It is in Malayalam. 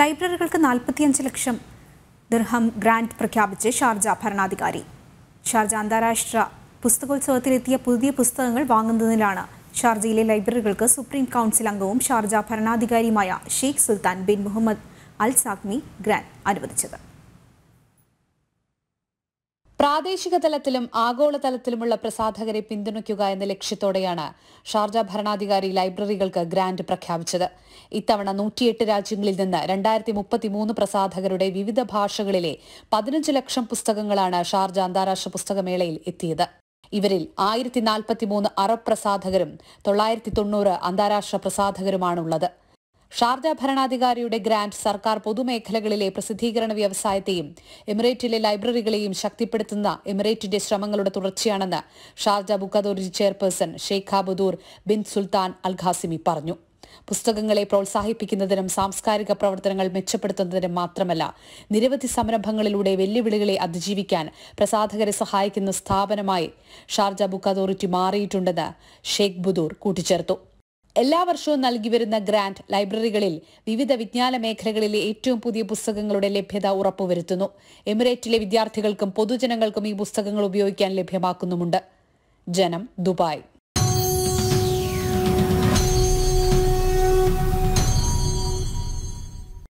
ലൈബ്രറികൾക്ക് നാൽപ്പത്തിയഞ്ച് ലക്ഷം ദിർഹം ഗ്രാൻഡ് പ്രഖ്യാപിച്ച് ഷാർജ ഭരണാധികാരി ഷാർജ അന്താരാഷ്ട്ര പുസ്തകോത്സവത്തിലെത്തിയ പുതിയ പുസ്തകങ്ങൾ വാങ്ങുന്നതിനാണ് ഷാർജയിലെ ലൈബ്രറികൾക്ക് സുപ്രീം കൗൺസിൽ അംഗവും ഷാർജ ഭരണാധികാരിയുമായ Sheikh Sultan bin Muhammad Al സാഖ്മി ഗ്രാന്റ് അനുവദിച്ചത് പ്രാദേശിക തലത്തിലും ആഗോളതലത്തിലുമുള്ള പ്രസാധകരെ പിന്തുണയ്ക്കുക എന്ന ലക്ഷ്യത്തോടെയാണ് ഷാർജ ഭരണാധികാരി ലൈബ്രറികൾക്ക് ഗ്രാന്റ് പ്രഖ്യാപിച്ചത് ഇത്തവണ നൂറ്റിയെട്ട് രാജ്യങ്ങളിൽ നിന്ന് രണ്ടായിരത്തി മുപ്പത്തിമൂന്ന് പ്രസാധകരുടെ വിവിധ ഭാഷകളിലെ പതിനഞ്ച് ലക്ഷം പുസ്തകങ്ങളാണ് ഷാർജ അന്താരാഷ്ട്ര പുസ്തകമേളയിൽ എത്തിയത് ഇവരിൽ ആയിരത്തി നാൽപ്പത്തിമൂന്ന് അറബ് പ്രസാധകരും തൊള്ളായിരത്തി തൊണ്ണൂറ് അന്താരാഷ്ട്ര പ്രസാധകരുമാണുള്ളത് ഷാർജ ഭരണാധികാരിയുടെ ഗ്രാന്റ് സർക്കാർ പൊതുമേഖലകളിലെ പ്രസിദ്ധീകരണ വ്യവസായത്തെയും എമിറേറ്റിലെ ലൈബ്രറികളെയും ശക്തിപ്പെടുത്തുന്ന എമിറേറ്റിന്റെ ശ്രമങ്ങളുടെ തുടർച്ചയാണെന്ന് Sharjah book authority chairperson Sheikha Bodour bin Sultan Al Qasimi പറഞ്ഞു പുസ്തകങ്ങളെ പ്രോത്സാഹിപ്പിക്കുന്നതിനും സാംസ്കാരിക പ്രവർത്തനങ്ങൾ മെച്ചപ്പെടുത്തുന്നതിനും മാത്രമല്ല നിരവധി സംരംഭങ്ങളിലൂടെ വെല്ലുവിളികളെ അതിജീവിക്കാൻ പ്രസാധകരെ സഹായിക്കുന്ന സ്ഥാപനമായി ഷാർജ ബുക്ക് അതോറിറ്റി മാറിയിട്ടുണ്ടെന്ന് ഷെയ്ഖ് ബുദൂർ കൂട്ടിച്ചേർത്തു എല്ലാ വർഷവും നൽകി വരുന്ന ഗ്രാന്റ് ലൈബ്രറികളിൽ വിവിധ വിജ്ഞാന മേഖലകളിലെ ഏറ്റവും പുതിയ പുസ്തകങ്ങളുടെ ലഭ്യത ഉറപ്പുവരുത്തുന്നു എമിറേറ്റിലെ വിദ്യാർത്ഥികൾക്കും പൊതുജനങ്ങൾക്കും ഈ പുസ്തകങ്ങൾ ഉപയോഗിക്കാൻ ലഭ്യമാക്കുന്നുമുണ്ട് ജനം ദുബായ്